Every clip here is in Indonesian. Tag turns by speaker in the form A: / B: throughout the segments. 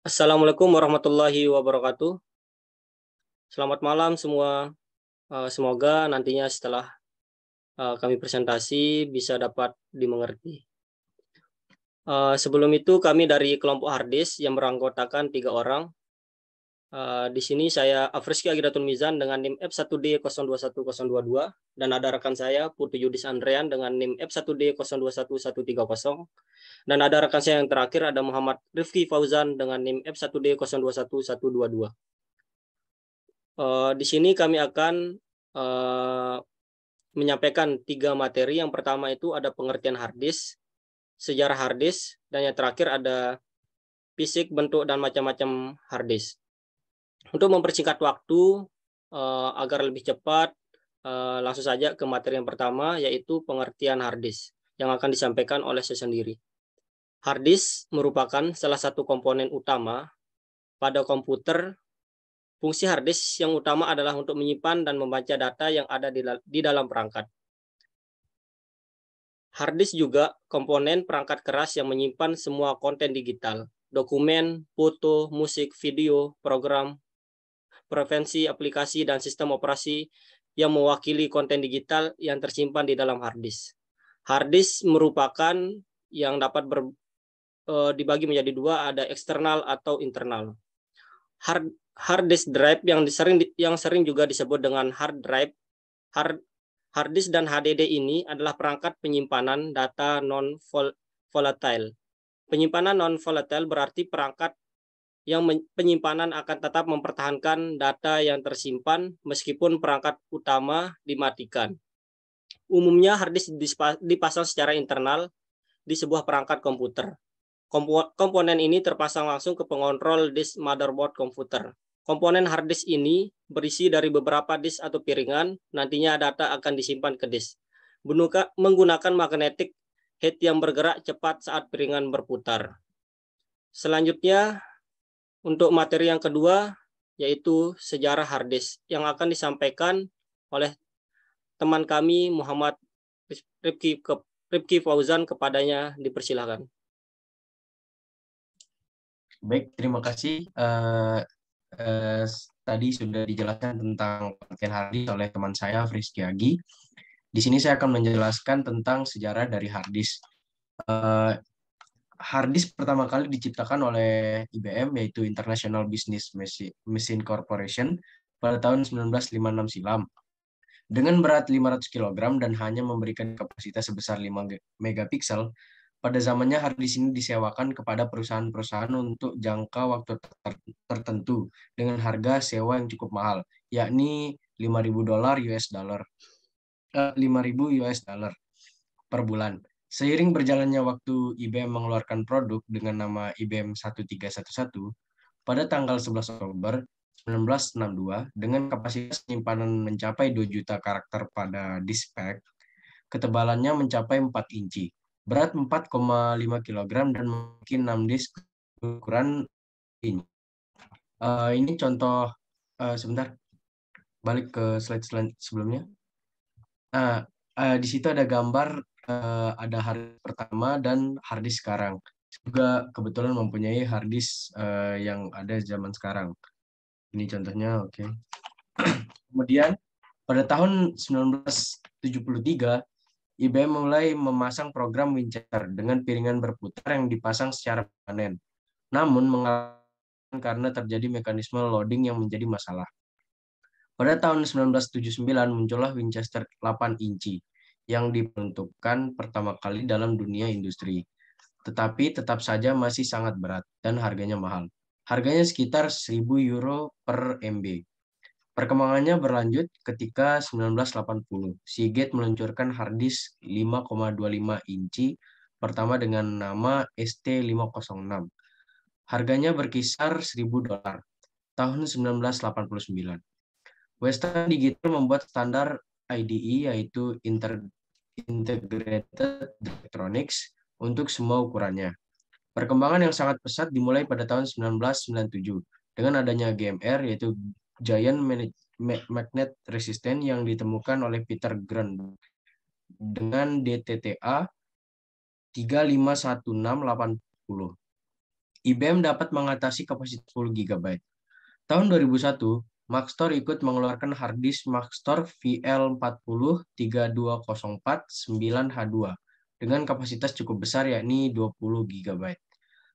A: Assalamualaikum warahmatullahi wabarakatuh. Selamat malam semua. Eh, semoga nantinya setelah eh, kami presentasi bisa dapat dimengerti. Eh, sebelum itu kami dari kelompok Hardis yang beranggotakan tiga orang Uh, di sini saya Afreski Agiratun Mizan dengan NIM F1D021022 dan ada rekan saya Putu Yudis Andrean dengan NIM F1D021130 dan ada rekan saya yang terakhir ada Muhammad Rifki Fauzan dengan NIM F1D021122. Uh, eh, di sini kami akan uh, menyampaikan tiga materi. Yang pertama itu ada pengertian hardis, sejarah hardis, dan yang terakhir ada fisik, bentuk, dan macam-macam hardis. Untuk mempersingkat waktu uh, agar lebih cepat, uh, langsung saja ke materi yang pertama yaitu pengertian hard yang akan disampaikan oleh saya sendiri. Hard merupakan salah satu komponen utama pada komputer. Fungsi hard yang utama adalah untuk menyimpan dan membaca data yang ada di, di dalam perangkat. Hard juga komponen perangkat keras yang menyimpan semua konten digital, dokumen, foto, musik, video, program, prevensi aplikasi dan sistem operasi yang mewakili konten digital yang tersimpan di dalam hard disk. merupakan yang dapat ber, e, dibagi menjadi dua, ada eksternal atau internal. Hard hard disk drive yang sering yang sering juga disebut dengan hard drive hard hard disk dan HDD ini adalah perangkat penyimpanan data non volatile. Penyimpanan non volatile berarti perangkat yang penyimpanan akan tetap mempertahankan data yang tersimpan meskipun perangkat utama dimatikan. Umumnya harddisk dipasang secara internal di sebuah perangkat komputer. Komponen ini terpasang langsung ke pengontrol disk motherboard komputer. Komponen harddisk ini berisi dari beberapa disk atau piringan, nantinya data akan disimpan ke disk. Benuka, menggunakan magnetik head yang bergerak cepat saat piringan berputar. Selanjutnya, untuk materi yang kedua, yaitu sejarah Hardis yang akan disampaikan oleh teman kami Muhammad Ripki, Ripki Fauzan kepadanya dipersilahkan.
B: Baik, terima kasih. Uh, uh, tadi sudah dijelaskan tentang penelitian Hardis oleh teman saya, Frisky Agi. Di sini saya akan menjelaskan tentang sejarah dari Hardis. Uh, hard disk pertama kali diciptakan oleh IBM yaitu International Business Machine Corporation pada tahun 1956 silam. Dengan berat 500 kg dan hanya memberikan kapasitas sebesar 5 megapiksel, pada zamannya hard disk ini disewakan kepada perusahaan-perusahaan untuk jangka waktu tertentu dengan harga sewa yang cukup mahal, yakni 5.000 dolar US dollar. 5.000 eh, US dollar per bulan. Seiring berjalannya waktu IBM mengeluarkan produk dengan nama IBM 1311 pada tanggal 11 Oktober 1962 dengan kapasitas penyimpanan mencapai 2 juta karakter pada disk pack, ketebalannya mencapai 4 inci, berat 4,5 kg dan mungkin 6 disk ukuran ini. Uh, eh, ini contoh uh, sebentar balik ke slide, slide sebelumnya. Nah, uh, di situ ada gambar uh, ada hard pertama dan hard disk sekarang. Juga kebetulan mempunyai hard disk uh, eh, yang ada zaman sekarang. Ini contohnya, oke. Okay. Kemudian pada tahun 1973 IBM mulai memasang program Winchester dengan piringan berputar yang dipasang secara permanen. Namun karena terjadi mekanisme loading yang menjadi masalah. Pada tahun 1979 muncullah Winchester 8 inci yang diperuntukkan pertama kali dalam dunia industri. Tetapi tetap saja masih sangat berat dan harganya mahal. Harganya sekitar 1000 euro per MB. Perkembangannya berlanjut ketika 1980. Seagate meluncurkan harddisk 5,25 inci pertama dengan nama ST506. Harganya berkisar 1000 dolar tahun 1989. Western Digital membuat standar IDE yaitu Inter Integrated Electronics untuk semua ukurannya. Perkembangan yang sangat pesat dimulai pada tahun 1997 dengan adanya GMR yaitu Giant Magnet Resistant yang ditemukan oleh Peter Grund dengan DTTA 351680. IBM dapat mengatasi kapasitas 10 GB. Tahun 2001, Maxtor ikut mengeluarkan harddisk Maxtor vl 40 9 h 2 dengan kapasitas cukup besar yakni 20 GB.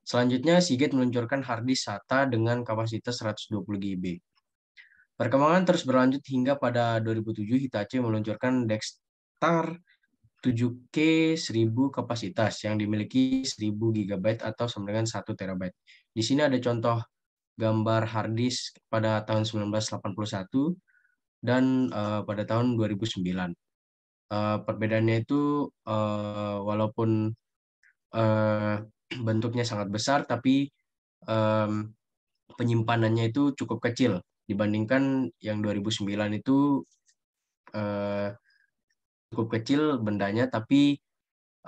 B: Selanjutnya, Seagate meluncurkan harddisk SATA dengan kapasitas 120 GB. Perkembangan terus berlanjut hingga pada 2007 Hitachi meluncurkan Dextar 7K 1000 kapasitas yang dimiliki 1000 GB atau sama dengan 1 TB. Di sini ada contoh gambar harddisk pada tahun 1981 dan uh, pada tahun 2009. Uh, eh, perbedaannya itu uh, walaupun uh, bentuknya sangat besar, tapi um, penyimpanannya itu cukup kecil dibandingkan yang 2009 itu uh, cukup kecil bendanya, tapi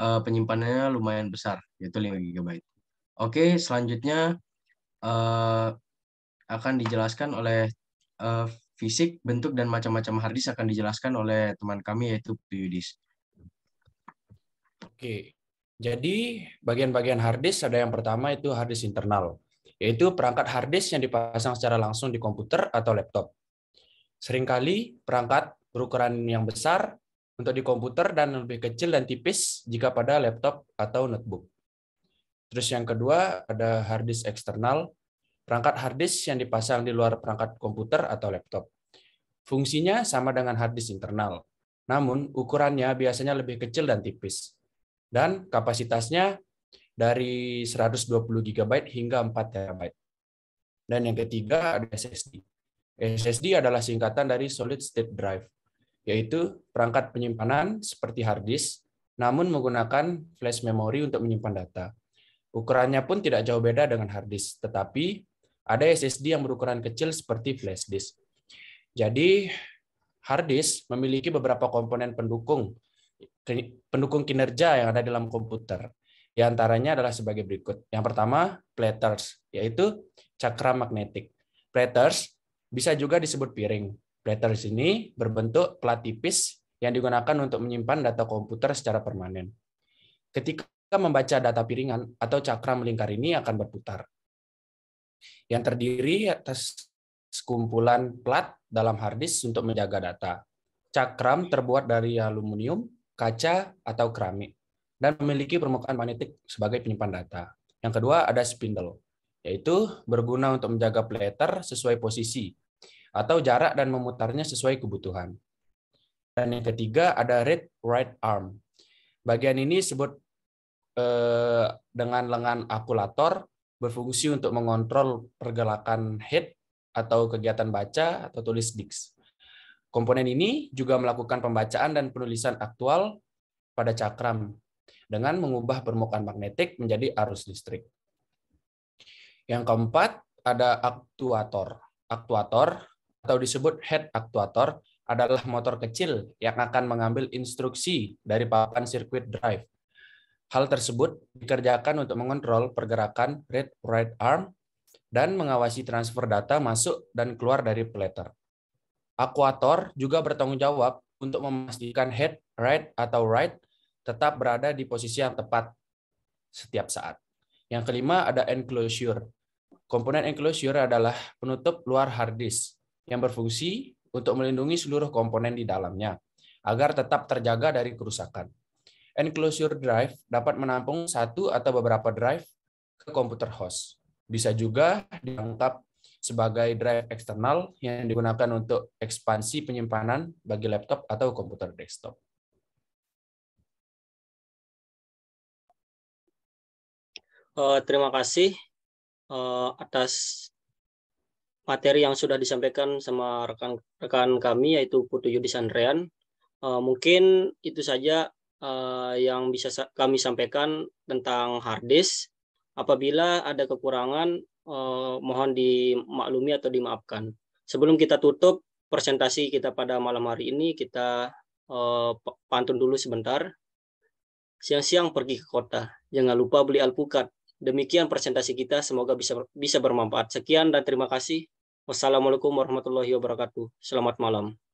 B: uh, penyimpanannya lumayan besar, yaitu 5 GB. Oke, selanjutnya uh, akan dijelaskan oleh uh, fisik, bentuk, dan macam-macam harddisk akan dijelaskan oleh teman kami yaitu Yudis.
C: Oke, jadi bagian-bagian harddisk ada yang pertama itu harddisk internal, yaitu perangkat harddisk yang dipasang secara langsung di komputer atau laptop. Seringkali perangkat berukuran yang besar untuk di komputer dan lebih kecil dan tipis jika pada laptop atau notebook. Terus yang kedua ada hard disk eksternal, perangkat hard disk yang dipasang di luar perangkat komputer atau laptop. Fungsinya sama dengan hard disk internal, namun ukurannya biasanya lebih kecil dan tipis. Dan kapasitasnya dari 120 GB hingga 4 TB. Dan yang ketiga ada SSD. SSD adalah singkatan dari solid state drive, yaitu perangkat penyimpanan seperti hard disk, namun menggunakan flash memory untuk menyimpan data. Ukurannya pun tidak jauh beda dengan hard disk, tetapi ada SSD yang berukuran kecil seperti flash disk. Jadi hard disk memiliki beberapa komponen pendukung pendukung kinerja yang ada dalam komputer. Di antaranya adalah sebagai berikut. Yang pertama, platters, yaitu cakram magnetik. Platters bisa juga disebut piring. Platters ini berbentuk plat tipis yang digunakan untuk menyimpan data komputer secara permanen. Ketika kita membaca data piringan atau cakram melingkar ini akan berputar. Yang terdiri atas sekumpulan plat dalam harddisk untuk menjaga data. Cakram terbuat dari aluminium, kaca, atau keramik, dan memiliki permukaan magnetik sebagai penyimpan data. Yang kedua ada spindle, yaitu berguna untuk menjaga plater sesuai posisi, atau jarak dan memutarnya sesuai kebutuhan. Dan yang ketiga ada red right arm. Bagian ini disebut Eh, dengan lengan akulator berfungsi untuk mengontrol pergelakan head atau kegiatan baca atau tulis Dix. Komponen ini juga melakukan pembacaan dan penulisan aktual pada cakram dengan mengubah permukaan magnetik menjadi arus listrik. Yang keempat, ada aktuator. Aktuator atau disebut head aktuator adalah motor kecil yang akan mengambil instruksi dari papan sirkuit drive Hal tersebut dikerjakan untuk mengontrol pergerakan read write arm dan mengawasi transfer data masuk dan keluar dari platter. Akuator juga bertanggung jawab untuk memastikan head right atau right tetap berada di posisi yang tepat setiap saat. Yang kelima ada enclosure. Komponen enclosure adalah penutup luar hard disk yang berfungsi untuk melindungi seluruh komponen di dalamnya agar tetap terjaga dari kerusakan enclosure drive dapat menampung satu atau beberapa drive ke komputer host. Bisa juga dianggap sebagai drive eksternal yang digunakan untuk ekspansi penyimpanan bagi laptop atau komputer desktop.
A: Uh, terima kasih uh, atas materi yang sudah disampaikan sama rekan-rekan kami yaitu Putu Yudis Uh, eh, mungkin itu saja uh, yang bisa sa kami sampaikan tentang hard disk. Apabila ada kekurangan, uh, mohon dimaklumi atau dimaafkan. Sebelum kita tutup presentasi kita pada malam hari ini, kita uh, pantun dulu sebentar. Siang-siang pergi ke kota, jangan lupa beli alpukat. Demikian presentasi kita, semoga bisa bisa bermanfaat. Sekian dan terima kasih. Wassalamualaikum warahmatullahi wabarakatuh. Selamat malam.